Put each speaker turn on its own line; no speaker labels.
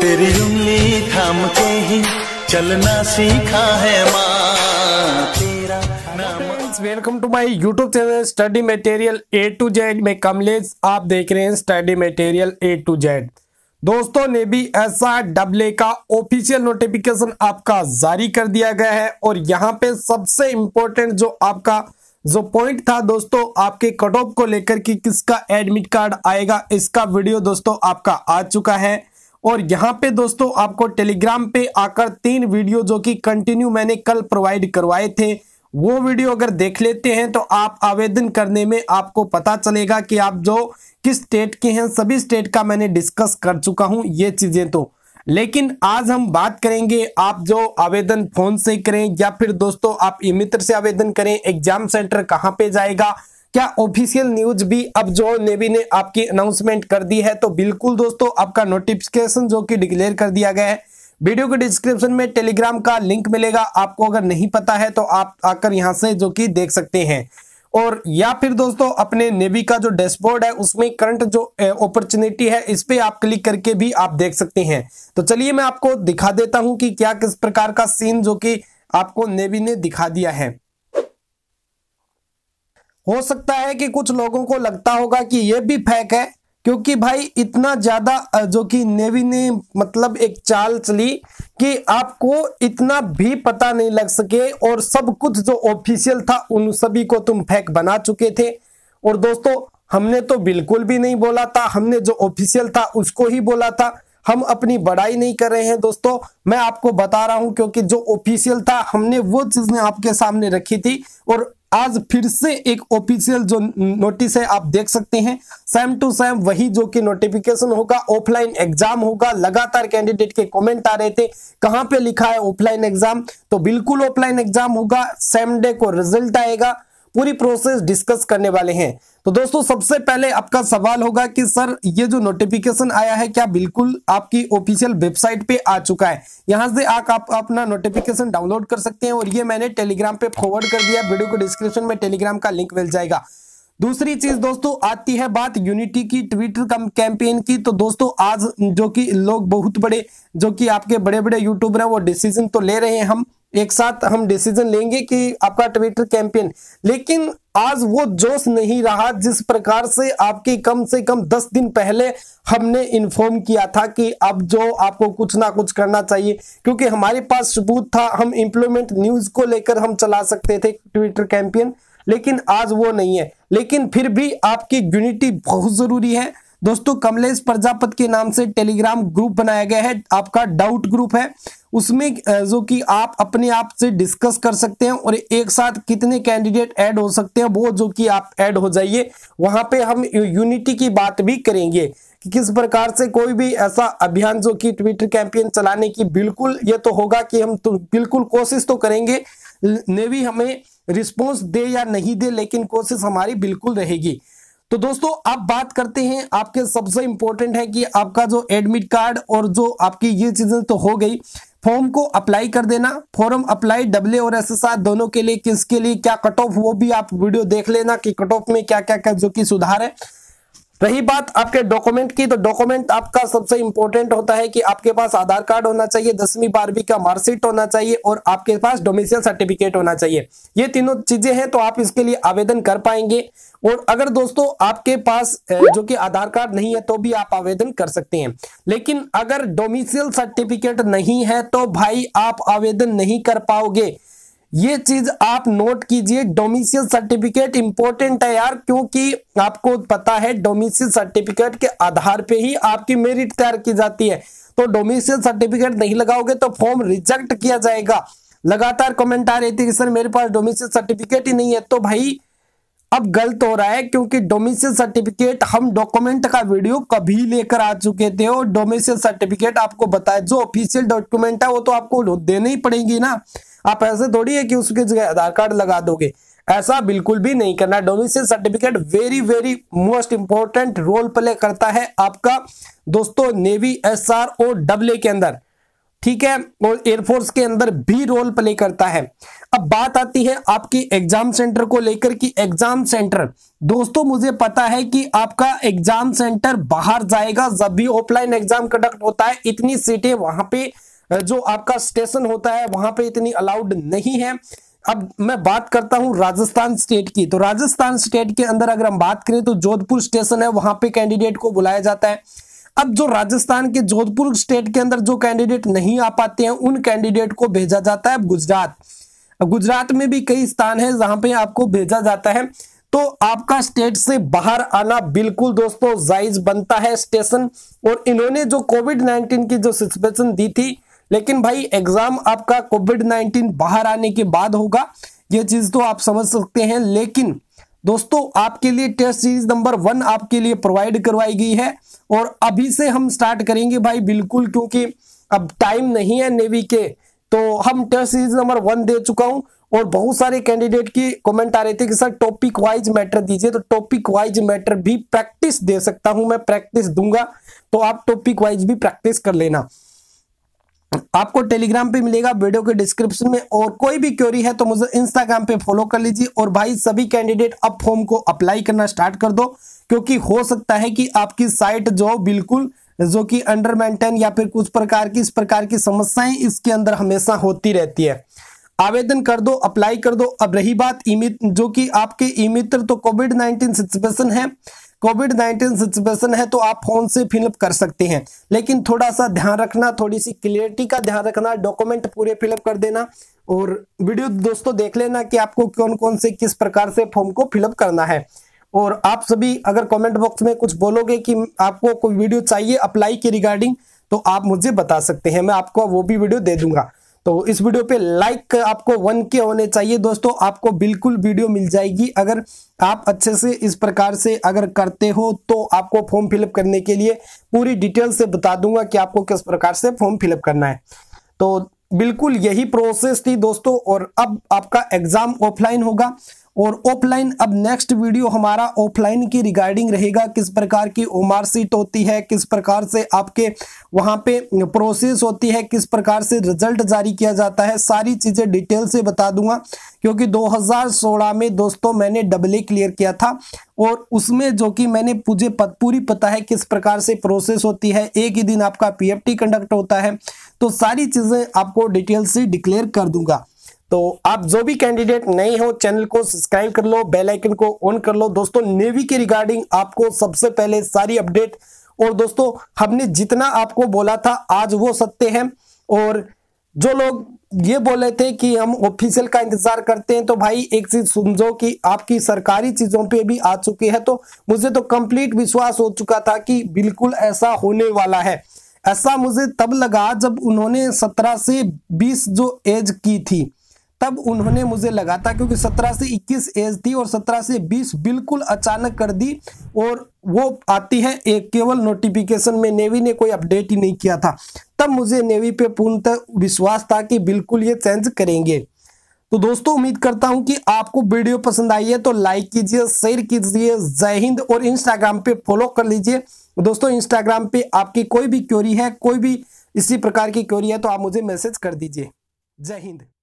तेरी उंगली थाम के ही चलना सीखा है माँ welcome to my YouTube channel study material A to Z में कमलेश आप देख रहे हैं study material A to Z दोस्तों ने भी ऐसा डबले का ऑफिशियल नोटिफिकेशन आपका जारी कर दिया गया है और यहां पे सबसे इंपॉर्टेंट जो आपका जो पॉइंट था दोस्तों आपके कट ऑफ को लेकर कि किसका एडमिट कार्ड आएगा इसका वीडियो दोस्तों आपका आ चुका है और यहाँ पे दोस्तों आपको टेलीग्राम पे आकर तीन वीडियो जो कि कंटिन्यू मैंने कल प्रोवाइड करवाए थे वो वीडियो अगर देख लेते हैं तो आप आवेदन करने में आपको पता चलेगा कि आप जो किस स्टेट के हैं सभी स्टेट का मैंने डिस्कस कर चुका हूं ये चीजें तो लेकिन आज हम बात करेंगे आप जो आवेदन फोन से करें या फिर दोस्तों आप ई मित्र से आवेदन करें एग्जाम सेंटर कहाँ पे जाएगा क्या ऑफिशियल न्यूज भी अब जो नेवी ने आपकी अनाउंसमेंट कर दी है तो बिल्कुल दोस्तों आपका नोटिफिकेशन जो कि डिक्लेयर कर दिया गया है वीडियो के डिस्क्रिप्शन में टेलीग्राम का लिंक मिलेगा आपको अगर नहीं पता है तो आप आकर यहां से जो कि देख सकते हैं और या फिर दोस्तों अपने नेवी का जो डैशबोर्ड है उसमें करंट जो अपॉर्चुनिटी है इस पर आप क्लिक करके भी आप देख सकते हैं तो चलिए मैं आपको दिखा देता हूं कि क्या किस प्रकार का सीन जो कि आपको नेवी ने दिखा दिया है हो सकता है कि कुछ लोगों को लगता होगा कि ये भी फेक है क्योंकि भाई इतना ज़्यादा जो कि नेवी ने मतलब एक चाल चली कि आपको इतना भी पता नहीं लग सके और सब कुछ जो ऑफिशियल था उन सभी को तुम फेक बना चुके थे और दोस्तों हमने तो बिल्कुल भी नहीं बोला था हमने जो ऑफिशियल था उसको ही बोला था हम अपनी बड़ाई नहीं कर रहे हैं दोस्तों मैं आपको बता रहा हूं क्योंकि जो ऑफिशियल था हमने वो चीज़ें आपके सामने रखी थी और आज फिर से एक ऑफिशियल जो नोटिस है आप देख सकते हैं सेम टू सेम वही जो कि नोटिफिकेशन होगा ऑफलाइन एग्जाम होगा लगातार कैंडिडेट के कमेंट आ रहे थे कहां पे लिखा है ऑफलाइन एग्जाम तो बिल्कुल ऑफलाइन एग्जाम होगा सेम डे को रिजल्ट आएगा पूरी प्रोसेस डिस्कस करने वाले हैं तो दोस्तों सबसे पहले आपका सवाल होगा कि सर ये जो नोटिफिकेशन आया है क्या बिल्कुल आपकी ऑफिशियल वेबसाइट पे आ चुका है यहां से आप, आप अपना नोटिफिकेशन डाउनलोड कर सकते हैं और ये मैंने टेलीग्राम पे फॉरवर्ड कर दिया वीडियो को डिस्क्रिप्शन में टेलीग्राम का लिंक मिल जाएगा दूसरी चीज दोस्तों आती है बात यूनिटी की ट्विटर कैंपेन की तो दोस्तों आज जो कि लोग बहुत बड़े जो कि आपके बड़े बड़े यूट्यूबर हैं वो डिसीजन तो ले रहे हैं हम एक साथ हम डिसीजन लेंगे कि आपका ट्विटर कैंपेन लेकिन आज वो जोश नहीं रहा जिस प्रकार से आपके कम से कम दस दिन पहले हमने इन्फॉर्म किया था कि अब जो आपको कुछ ना कुछ करना चाहिए क्योंकि हमारे पास सबूत था हम इम्प्लीमेंट न्यूज को लेकर हम चला सकते थे ट्विटर कैंपेन लेकिन आज वो नहीं है लेकिन फिर भी आपकी यूनिटी बहुत जरूरी है दोस्तों कमलेश प्रजापत के नाम से टेलीग्राम ग्रुप बनाया गया है आपका डाउट ग्रुप है उसमें जो कि आप अपने आप से डिस्कस कर सकते हैं और एक साथ कितने कैंडिडेट ऐड हो सकते हैं वो जो कि आप ऐड हो जाइए वहां पे हम यूनिटी की बात भी करेंगे कि किस प्रकार से कोई भी ऐसा अभियान जो कि ट्विटर कैंपेन चलाने की बिल्कुल ये तो होगा कि हम तो बिल्कुल कोशिश तो करेंगे नेवी हमें रिस्पॉन्स दे या नहीं दे लेकिन कोशिश हमारी बिल्कुल रहेगी तो दोस्तों अब बात करते हैं आपके सबसे इंपॉर्टेंट है कि आपका जो एडमिट कार्ड और जो आपकी ये चीजें तो हो गई फॉर्म को अप्लाई कर देना फॉर्म अप्लाई डब्ल्यू और एस एस आर दोनों के लिए किसके लिए क्या कट ऑफ वो भी आप वीडियो देख लेना कि कट ऑफ में क्या क्या क्या जो कि सुधार है रही बात आपके डॉक्यूमेंट की तो डॉक्यूमेंट आपका सबसे इंपॉर्टेंट होता है कि आपके पास आधार कार्ड होना चाहिए दसवीं बारहवीं का मार्कशीट होना चाहिए और आपके पास डोमिसियल सर्टिफिकेट होना चाहिए ये तीनों चीजें हैं तो आप इसके लिए आवेदन कर पाएंगे और अगर दोस्तों आपके पास जो कि आधार कार्ड नहीं है तो भी आप आवेदन कर सकते हैं लेकिन अगर डोमिसियल सर्टिफिकेट नहीं है तो भाई आप आवेदन नहीं कर पाओगे ये चीज आप नोट कीजिए डोमिसियल सर्टिफिकेट इंपॉर्टेंट है यार क्योंकि आपको पता है डोमिसियल सर्टिफिकेट के आधार पे ही आपकी मेरिट तैयार की जाती है तो डोमिसियल सर्टिफिकेट नहीं लगाओगे तो फॉर्म रिजेक्ट किया जाएगा लगातार कमेंट आ रही थी कि सर मेरे पास डोमिसियल सर्टिफिकेट ही नहीं है तो भाई अब गलत हो रहा है क्योंकि डोमिसियल सर्टिफिकेट हम डॉक्यूमेंट का वीडियो कभी लेकर आ चुके थे और डोमिसियल सर्टिफिकेट आपको बताया जो ऑफिशियल डॉक्यूमेंट है वो तो आपको देना ही पड़ेगी ना आप ऐसे थोड़ी है कि उसके जगह आधार कार्ड लगा दोगे ऐसा बिल्कुल भी नहीं करना domicile certificate very very most important role play करता है आपका दोस्तों नेवी एस आर और डब्ल के अंदर ठीक है और एयरफोर्स के अंदर भी रोल प्ले करता है अब बात आती है आपकी एग्जाम सेंटर को लेकर कि एग्जाम सेंटर दोस्तों मुझे पता है कि आपका एग्जाम सेंटर बाहर जाएगा जब भी ऑफलाइन एग्जाम कंडक्ट होता है इतनी सीटें वहां पे जो आपका स्टेशन होता है वहां पे इतनी अलाउड नहीं है अब मैं बात करता हूं राजस्थान स्टेट की तो राजस्थान स्टेट के अंदर अगर हम बात करें तो जोधपुर स्टेशन है वहां पे कैंडिडेट को बुलाया जाता है अब जो राजस्थान के जोधपुर स्टेट के अंदर जो कैंडिडेट नहीं आ पाते हैं उन कैंडिडेट को भेजा जाता है गुजरात गुजरात में भी कई स्थान है जहां पर आपको भेजा जाता है तो आपका स्टेट से बाहर आना बिल्कुल दोस्तों जायज बनता है स्टेशन और इन्होंने जो कोविड नाइन्टीन की जो सिचुएशन दी थी लेकिन भाई एग्जाम आपका कोविड नाइन्टीन बाहर आने के बाद होगा ये चीज तो आप समझ सकते हैं लेकिन दोस्तों आपके लिए टेस्ट सीरीज नंबर वन आपके लिए प्रोवाइड करवाई गई है और अभी से हम स्टार्ट करेंगे भाई बिल्कुल क्योंकि अब टाइम नहीं है नेवी के तो हम टेस्ट सीरीज नंबर वन दे चुका हूं और बहुत सारे कैंडिडेट की कमेंट आ रहे थे कि सर टॉपिक वाइज मैटर दीजिए तो टॉपिक वाइज मैटर भी प्रैक्टिस दे सकता हूं मैं प्रैक्टिस दूंगा तो आप टॉपिक वाइज भी प्रैक्टिस कर लेना आपको टेलीग्राम पे मिलेगा वीडियो के डिस्क्रिप्शन में और कोई भी क्योरी है तो मुझे इंस्टाग्राम पे फॉलो कर लीजिए और भाई सभी कैंडिडेट अब फॉर्म को अप्लाई करना स्टार्ट कर दो क्योंकि हो सकता है कि आपकी साइट जो बिल्कुल जो कि अंडर मेंटेन या फिर कुछ प्रकार की इस प्रकार की समस्याएं इसके अंदर हमेशा होती रहती है आवेदन कर दो अप्लाई कर दो अब रही बात जो कि आपके ई मित्र तो कोविड नाइन्टीन सिचुएशन है कोविड नाइन्टीन सिचुएशन है तो आप फोन से फिलअप कर सकते हैं लेकिन थोड़ा सा ध्यान रखना थोड़ी सी क्लियरिटी का ध्यान रखना डॉक्यूमेंट पूरे फिलअप कर देना और वीडियो दोस्तों देख लेना कि आपको कौन कौन से किस प्रकार से फॉर्म को फिलअप करना है और आप सभी अगर कमेंट बॉक्स में कुछ बोलोगे कि आपको कोई वीडियो चाहिए अप्लाई के रिगार्डिंग तो आप मुझे बता सकते हैं मैं आपको वो भी वीडियो दे दूंगा तो इस वीडियो पे लाइक आपको वन के होने चाहिए दोस्तों आपको बिल्कुल वीडियो मिल जाएगी अगर आप अच्छे से इस प्रकार से अगर करते हो तो आपको फॉर्म फिलअप करने के लिए पूरी डिटेल से बता दूंगा कि आपको किस प्रकार से फॉर्म फिलअप करना है तो बिल्कुल यही प्रोसेस थी दोस्तों और अब आपका एग्जाम ऑफलाइन होगा और ऑफलाइन अब नेक्स्ट वीडियो हमारा ऑफलाइन की रिगार्डिंग रहेगा किस प्रकार की ओमार सीट होती है किस प्रकार से आपके वहाँ पे प्रोसेस होती है किस प्रकार से रिजल्ट जारी किया जाता है सारी चीज़ें डिटेल से बता दूंगा क्योंकि 2016 में दोस्तों मैंने डबल ए क्लियर किया था और उसमें जो कि मैंने मुझे पूरी पता है किस प्रकार से प्रोसेस होती है एक ही दिन आपका पीएफटी कंडक्ट होता है तो सारी चीज़ें आपको डिटेल से डिक्लेयर कर दूंगा तो आप जो भी कैंडिडेट नए हो चैनल को सब्सक्राइब कर लो बेल आइकन को ऑन कर लो दोस्तों नेवी के रिगार्डिंग आपको सबसे पहले सारी अपडेट और दोस्तों हमने जितना आपको बोला था आज वो सत्य है और जो लोग ये बोले थे कि हम ऑफिशियल का इंतजार करते हैं तो भाई एक चीज समझो कि आपकी सरकारी चीजों पे भी आ चुकी है तो मुझे तो कंप्लीट विश्वास हो चुका था कि बिल्कुल ऐसा होने वाला है ऐसा मुझे तब लगा जब उन्होंने 17 से 20 जो एज की थी तब उन्होंने मुझे लगा था क्योंकि 17 से 21 एज थी और 17 से 20 बिल्कुल अचानक कर दी और वो आती है एक केवल नोटिफिकेशन में नेवी ने कोई अपडेट ही नहीं किया था तब मुझे नेवी पे पूर्णतः विश्वास था कि बिल्कुल ये चेंज करेंगे तो दोस्तों उम्मीद करता हूं कि आपको वीडियो पसंद आई है तो लाइक कीजिए शेयर कीजिए जय हिंद और इंस्टाग्राम पे फॉलो कर लीजिए दोस्तों इंस्टाग्राम पे आपकी कोई भी क्योरी है कोई भी इसी प्रकार की क्योरी है तो आप मुझे मैसेज कर दीजिए जय हिंद